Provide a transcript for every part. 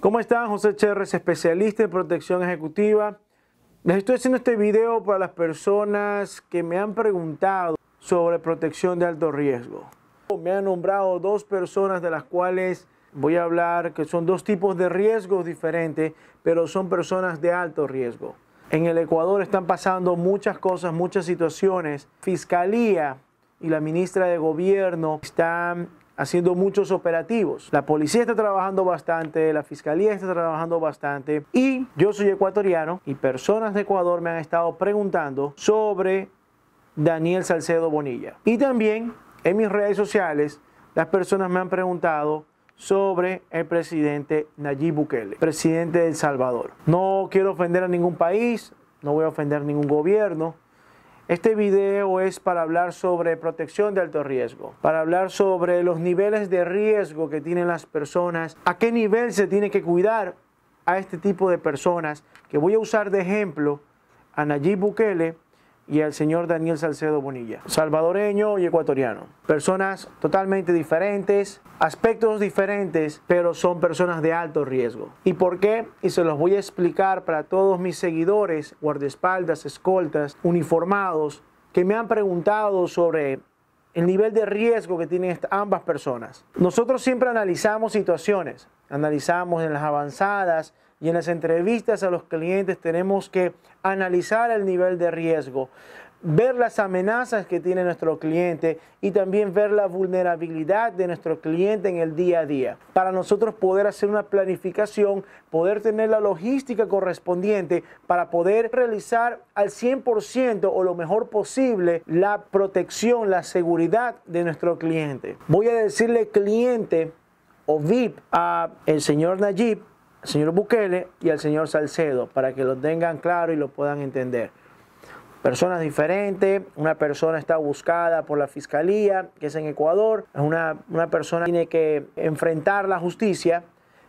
¿Cómo están? José Cherres, especialista en protección ejecutiva. Les estoy haciendo este video para las personas que me han preguntado sobre protección de alto riesgo. Me han nombrado dos personas de las cuales voy a hablar que son dos tipos de riesgos diferentes, pero son personas de alto riesgo. En el Ecuador están pasando muchas cosas, muchas situaciones. Fiscalía y la ministra de Gobierno están haciendo muchos operativos. La policía está trabajando bastante, la fiscalía está trabajando bastante y yo soy ecuatoriano y personas de Ecuador me han estado preguntando sobre Daniel Salcedo Bonilla. Y también en mis redes sociales las personas me han preguntado sobre el presidente Nayib Bukele, presidente de El Salvador. No quiero ofender a ningún país, no voy a ofender a ningún gobierno. Este video es para hablar sobre protección de alto riesgo, para hablar sobre los niveles de riesgo que tienen las personas, a qué nivel se tiene que cuidar a este tipo de personas, que voy a usar de ejemplo a Nayib Bukele, y al señor Daniel Salcedo Bonilla, salvadoreño y ecuatoriano. Personas totalmente diferentes, aspectos diferentes, pero son personas de alto riesgo. ¿Y por qué? Y se los voy a explicar para todos mis seguidores, guardaespaldas, escoltas, uniformados, que me han preguntado sobre el nivel de riesgo que tienen ambas personas. Nosotros siempre analizamos situaciones, analizamos en las avanzadas, y en las entrevistas a los clientes tenemos que analizar el nivel de riesgo, ver las amenazas que tiene nuestro cliente y también ver la vulnerabilidad de nuestro cliente en el día a día. Para nosotros poder hacer una planificación, poder tener la logística correspondiente para poder realizar al 100% o lo mejor posible la protección, la seguridad de nuestro cliente. Voy a decirle cliente o VIP a el señor Najib señor Bukele y al señor Salcedo, para que lo tengan claro y lo puedan entender. Personas diferentes, una persona está buscada por la fiscalía, que es en Ecuador, una, una persona tiene que enfrentar la justicia,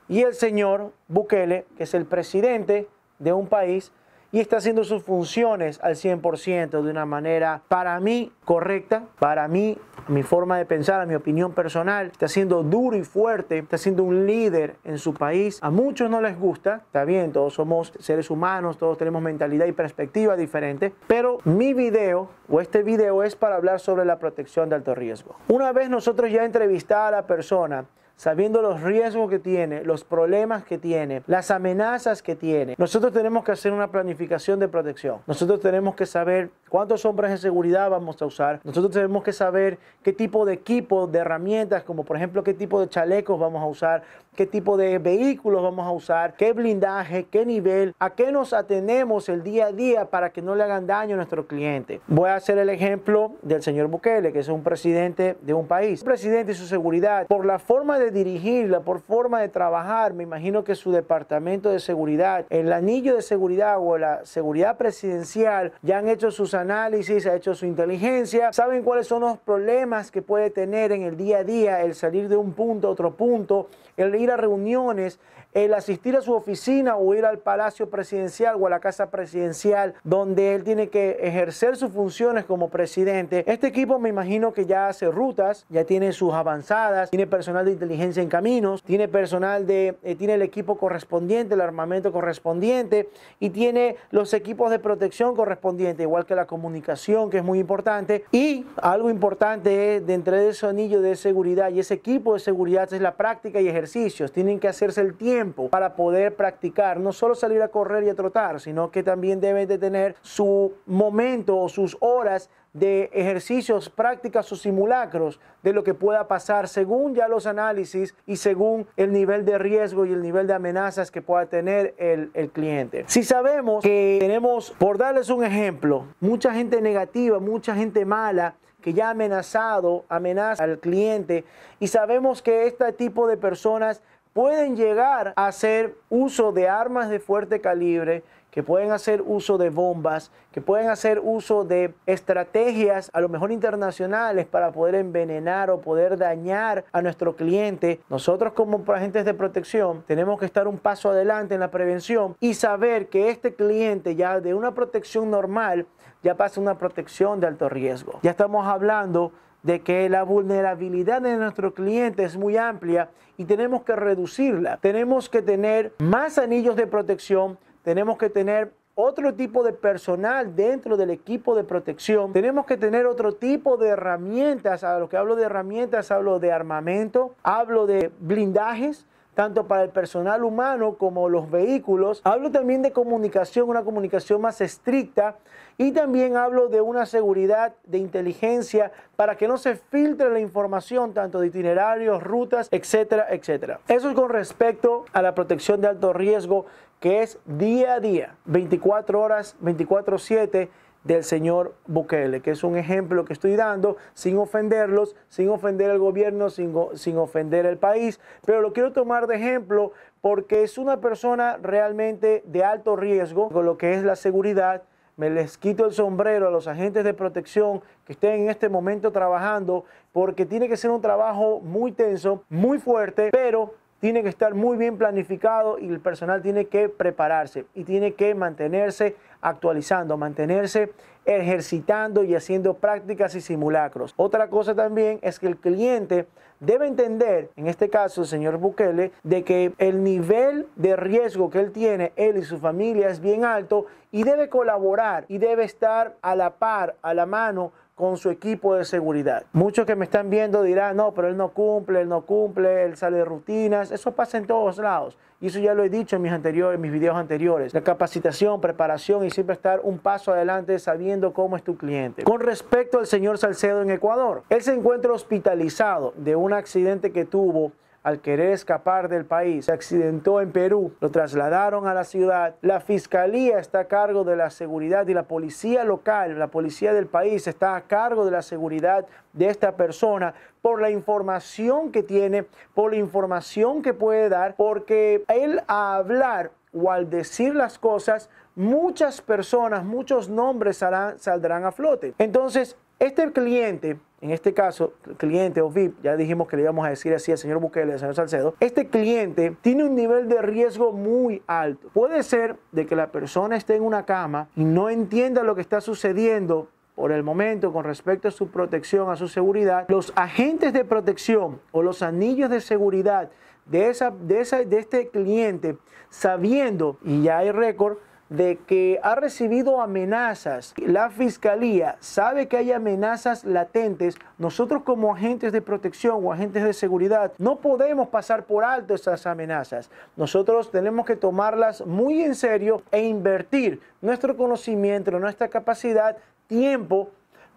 y el señor Bukele, que es el presidente de un país y está haciendo sus funciones al 100% de una manera para mí correcta, para mí, mi forma de pensar, a mi opinión personal, está siendo duro y fuerte, está siendo un líder en su país. A muchos no les gusta, está bien, todos somos seres humanos, todos tenemos mentalidad y perspectiva diferente, pero mi video o este video es para hablar sobre la protección de alto riesgo. Una vez nosotros ya entrevistada a la persona, sabiendo los riesgos que tiene, los problemas que tiene, las amenazas que tiene, nosotros tenemos que hacer una planificación de protección. Nosotros tenemos que saber cuántos hombres de seguridad vamos a usar. Nosotros tenemos que saber qué tipo de equipo, de herramientas, como por ejemplo qué tipo de chalecos vamos a usar, qué tipo de vehículos vamos a usar, qué blindaje, qué nivel, a qué nos atenemos el día a día para que no le hagan daño a nuestro cliente. Voy a hacer el ejemplo del señor Bukele, que es un presidente de un país. Un presidente y su seguridad, por la forma de dirigirla, por forma de trabajar, me imagino que su departamento de seguridad, el anillo de seguridad o la seguridad presidencial, ya han hecho sus análisis, ha hecho su inteligencia, saben cuáles son los problemas que puede tener en el día a día el salir de un punto a otro punto, el ir a reuniones, el asistir a su oficina o ir al Palacio Presidencial o a la Casa Presidencial, donde él tiene que ejercer sus funciones como presidente. Este equipo me imagino que ya hace rutas, ya tiene sus avanzadas, tiene personal de inteligencia en caminos, tiene personal de, eh, tiene el equipo correspondiente, el armamento correspondiente y tiene los equipos de protección correspondiente, igual que la comunicación, que es muy importante. Y algo importante es, dentro de ese anillo de seguridad y ese equipo de seguridad es la práctica y ejercicios. Tienen que hacerse el tiempo para poder practicar, no solo salir a correr y a trotar, sino que también deben de tener su momento o sus horas de ejercicios, prácticas o simulacros de lo que pueda pasar según ya los análisis y según el nivel de riesgo y el nivel de amenazas que pueda tener el, el, cliente. Si sabemos que tenemos, por darles un ejemplo, mucha gente negativa, mucha gente mala, que ya ha amenazado, amenaza al cliente y sabemos que este tipo de personas pueden llegar a hacer uso de armas de fuerte calibre, que pueden hacer uso de bombas, que pueden hacer uso de estrategias a lo mejor internacionales para poder envenenar o poder dañar a nuestro cliente. Nosotros como agentes de protección tenemos que estar un paso adelante en la prevención y saber que este cliente ya de una protección normal ya pasa a una protección de alto riesgo. Ya estamos hablando de que la vulnerabilidad de nuestro cliente es muy amplia y tenemos que reducirla. Tenemos que tener más anillos de protección, tenemos que tener otro tipo de personal dentro del equipo de protección. Tenemos que tener otro tipo de herramientas. A lo que hablo de herramientas, hablo de armamento, hablo de blindajes, tanto para el personal humano como los vehículos. Hablo también de comunicación, una comunicación más estricta y también hablo de una seguridad de inteligencia para que no se filtre la información tanto de itinerarios, rutas, etcétera, etcétera. Eso es con respecto a la protección de alto riesgo que es día a día, 24 horas, 24/7 del señor Bukele, que es un ejemplo que estoy dando sin ofenderlos, sin ofender al gobierno, sin, ofender al país, pero lo quiero tomar de ejemplo porque es una persona realmente de alto riesgo con lo que es la seguridad. Me les quito el sombrero a los agentes de protección que estén en este momento trabajando porque tiene que ser un trabajo muy tenso, muy fuerte, pero tiene que estar muy bien planificado y el personal tiene que prepararse y tiene que mantenerse actualizando, mantenerse ejercitando y haciendo prácticas y simulacros. Otra cosa también es que el cliente debe entender, en este caso el señor Bukele, de que el nivel de riesgo que él tiene, él y su familia, es bien alto y debe colaborar y debe estar a la par, a la mano con su equipo de seguridad. Muchos que me están viendo dirán, no, pero él no cumple, él no cumple, él sale de rutinas. Eso pasa en todos lados. Y eso ya lo he dicho en mis, anteriores, mis videos anteriores. La capacitación, preparación y siempre estar un paso adelante sabiendo cómo es tu cliente. Con respecto al señor Salcedo en Ecuador, él se encuentra hospitalizado de un accidente que tuvo al querer escapar del país. Se accidentó en Perú, lo trasladaron a la ciudad. La fiscalía está a cargo de la seguridad y la policía local, la policía del país, está a cargo de la seguridad de esta persona por la información que tiene, por la información que puede dar, porque él a hablar o al decir las cosas, muchas personas, muchos nombres saldrán a flote. Entonces, este cliente en este caso, cliente o VIP, ya dijimos que le íbamos a decir así al señor Bukele, al señor Salcedo, este cliente tiene un nivel de riesgo muy alto. Puede ser de que la persona esté en una cama y no entienda lo que está sucediendo por el momento con respecto a su protección, a su seguridad, los agentes de protección o los anillos de seguridad de, esa, de, esa, de este cliente, sabiendo, y ya hay récord, de que ha recibido amenazas, la fiscalía sabe que hay amenazas latentes, nosotros como agentes de protección o agentes de seguridad no podemos pasar por alto esas amenazas. Nosotros tenemos que tomarlas muy en serio e invertir nuestro conocimiento, nuestra capacidad, tiempo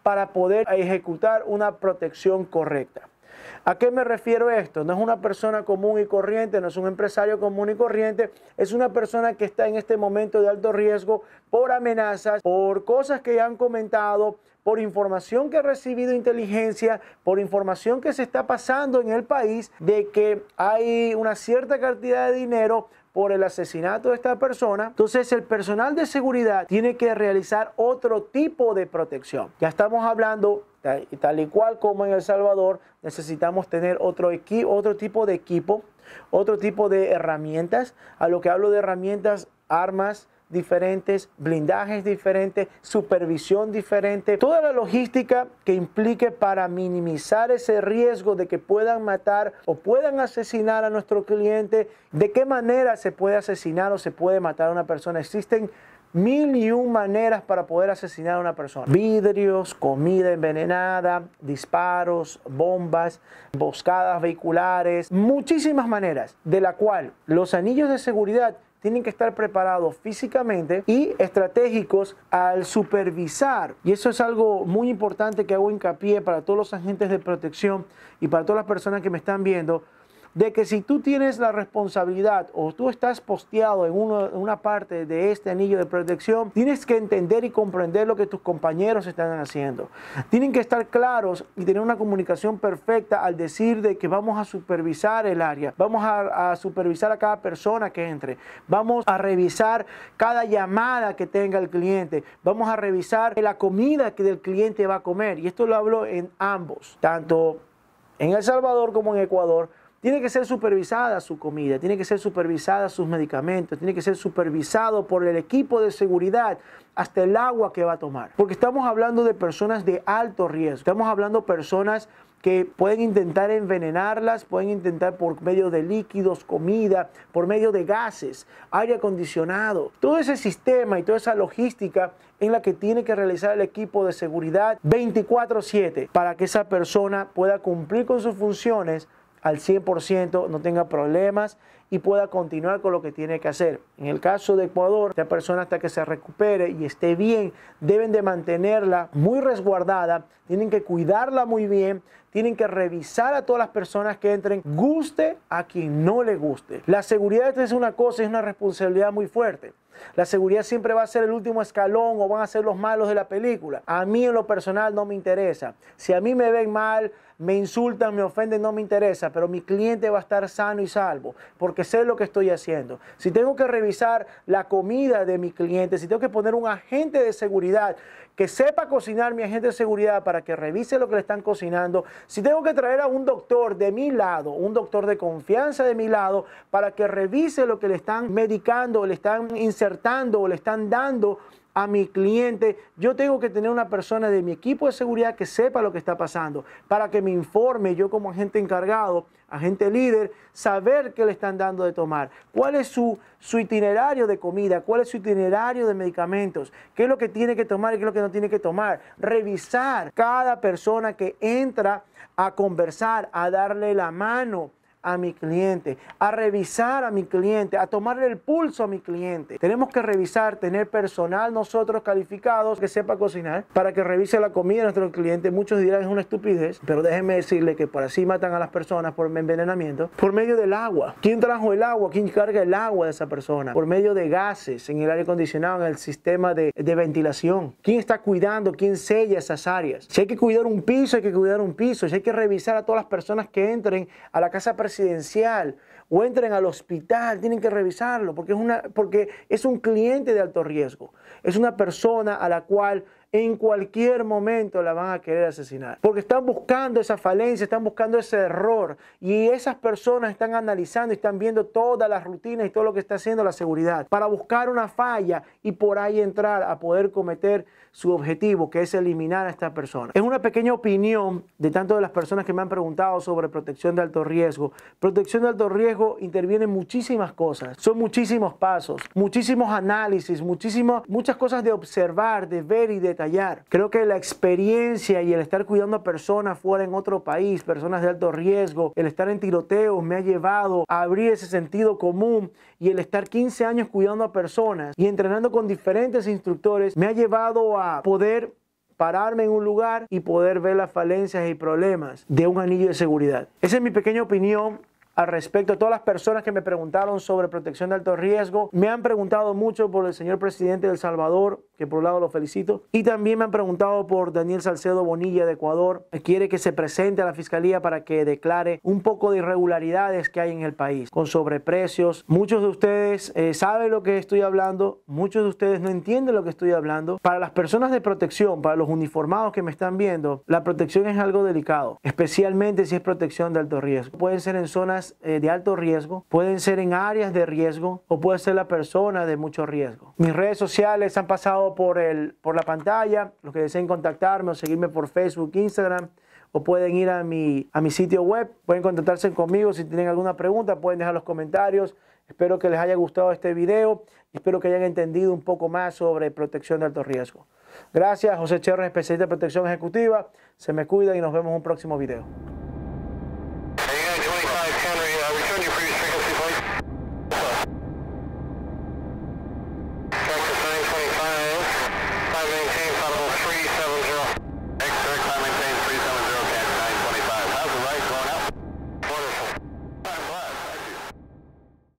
para poder ejecutar una protección correcta. ¿A qué me refiero esto? No es una persona común y corriente, no es un empresario común y corriente, es una persona que está en este momento de alto riesgo por amenazas, por cosas que ya han comentado, por información que ha recibido inteligencia, por información que se está pasando en el país de que hay una cierta cantidad de dinero por el asesinato de esta persona, entonces el personal de seguridad tiene que realizar otro tipo de protección. Ya estamos hablando tal y cual como en El Salvador, necesitamos tener otro, otro tipo de equipo, otro tipo de herramientas. A lo que hablo de herramientas, armas, diferentes, blindajes diferentes, supervisión diferente, toda la logística que implique para minimizar ese riesgo de que puedan matar o puedan asesinar a nuestro cliente, de qué manera se puede asesinar o se puede matar a una persona. Existen mil y un maneras para poder asesinar a una persona. Vidrios, comida envenenada, disparos, bombas, emboscadas vehiculares, muchísimas maneras, de la cual los anillos de seguridad tienen que estar preparados físicamente y estratégicos al supervisar. Y eso es algo muy importante que hago hincapié para todos los agentes de protección y para todas las personas que me están viendo de que si tú tienes la responsabilidad o tú estás posteado en una parte de este anillo de protección, tienes que entender y comprender lo que tus compañeros están haciendo. Tienen que estar claros y tener una comunicación perfecta al decir de que vamos a supervisar el área, vamos a, a supervisar a cada persona que entre, vamos a revisar cada llamada que tenga el cliente, vamos a revisar la comida que el cliente va a comer. Y esto lo hablo en ambos, tanto en El Salvador como en Ecuador tiene que ser supervisada su comida, tiene que ser supervisada sus medicamentos, tiene que ser supervisado por el equipo de seguridad hasta el agua que va a tomar. Porque estamos hablando de personas de alto riesgo, estamos hablando de personas que pueden intentar envenenarlas, pueden intentar por medio de líquidos, comida, por medio de gases, aire acondicionado. Todo ese sistema y toda esa logística en la que tiene que realizar el equipo de seguridad 24/7 para que esa persona pueda cumplir con sus funciones al 100%, no tenga problemas y pueda continuar con lo que tiene que hacer. En el caso de Ecuador, esta persona hasta que se recupere y esté bien, deben de mantenerla muy resguardada, tienen que cuidarla muy bien, tienen que revisar a todas las personas que entren, guste a quien no le guste. La seguridad es una cosa, es una responsabilidad muy fuerte. La seguridad siempre va a ser el último escalón o van a ser los malos de la película. A mí en lo personal no me interesa. Si a mí me ven mal, me insultan, me ofenden, no me interesa, pero mi cliente va a estar sano y salvo, porque sé lo que estoy haciendo. Si tengo que revisar la comida de mi cliente, si tengo que poner un agente de seguridad que sepa cocinar mi agente de seguridad para que revise lo que le están cocinando. Si tengo que traer a un doctor de mi lado, un doctor de confianza de mi lado, para que revise lo que le están medicando, le están insertando o le están dando a mi cliente, yo tengo que tener una persona de mi equipo de seguridad que sepa lo que está pasando, para que me informe yo como agente encargado, agente líder, saber qué le están dando de tomar, cuál es su, su itinerario de comida, cuál es su itinerario de medicamentos, qué es lo que tiene que tomar y qué es lo que no tiene que tomar. Revisar cada persona que entra a conversar, a darle la mano a mi cliente, a revisar a mi cliente, a tomarle el pulso a mi cliente. Tenemos que revisar, tener personal nosotros calificados que sepa cocinar para que revise la comida de nuestro clientes. Muchos dirán es una estupidez, pero déjenme decirle que por así matan a las personas por envenenamiento, por medio del agua. ¿Quién trajo el agua? ¿Quién carga el agua de esa persona? Por medio de gases en el aire acondicionado, en el sistema de, ventilación. ¿Quién está cuidando? ¿Quién sella esas áreas? Si hay que cuidar un piso, hay que cuidar un piso. Si hay que revisar a todas las personas que entren a la casa residencial o entren al hospital, tienen que revisarlo porque es, una, porque es un cliente de alto riesgo. Es una persona a la cual en cualquier momento la van a querer asesinar. Porque están buscando esa falencia, están buscando ese error. Y esas personas están analizando y están viendo todas las rutinas y todo lo que está haciendo la seguridad para buscar una falla y por ahí entrar a poder cometer su objetivo, que es eliminar a esta persona. Es una pequeña opinión de tanto de las personas que me han preguntado sobre protección de alto riesgo. Protección de alto riesgo interviene en muchísimas cosas. Son muchísimos pasos, muchísimos análisis, muchísimas muchas cosas de observar, de ver y de Creo que la experiencia y el estar cuidando a personas fuera en otro país, personas de alto riesgo, el estar en tiroteos me ha llevado a abrir ese sentido común y el estar 15 años cuidando a personas y entrenando con diferentes instructores me ha llevado a poder pararme en un lugar y poder ver las falencias y problemas de un anillo de seguridad. Esa es mi pequeña opinión al respecto. Todas las personas que me preguntaron sobre protección de alto riesgo, me han preguntado mucho por el señor presidente de Salvador, que por un lado lo felicito. Y también me han preguntado por Daniel Salcedo Bonilla de Ecuador. Quiere que se presente a la fiscalía para que declare un poco de irregularidades que hay en el país, con sobreprecios. Muchos de ustedes eh, saben lo que estoy hablando, muchos de ustedes no entienden lo que estoy hablando. Para las personas de protección, para los uniformados que me están viendo, la protección es algo delicado, especialmente si es protección de alto riesgo. Pueden ser en zonas eh, de alto riesgo, pueden ser en áreas de riesgo o puede ser la persona de mucho riesgo. Mis redes sociales han pasado por, por la pantalla. Los que deseen contactarme o seguirme por Facebook, Instagram o pueden ir a mi, a mi sitio web. Pueden contactarse conmigo si tienen alguna pregunta, pueden dejar los comentarios. Espero que les haya gustado este video espero que hayan entendido un poco más sobre protección de alto riesgo. Gracias, José Cherres, especialista de protección ejecutiva. Se me cuida y nos vemos en un próximo video.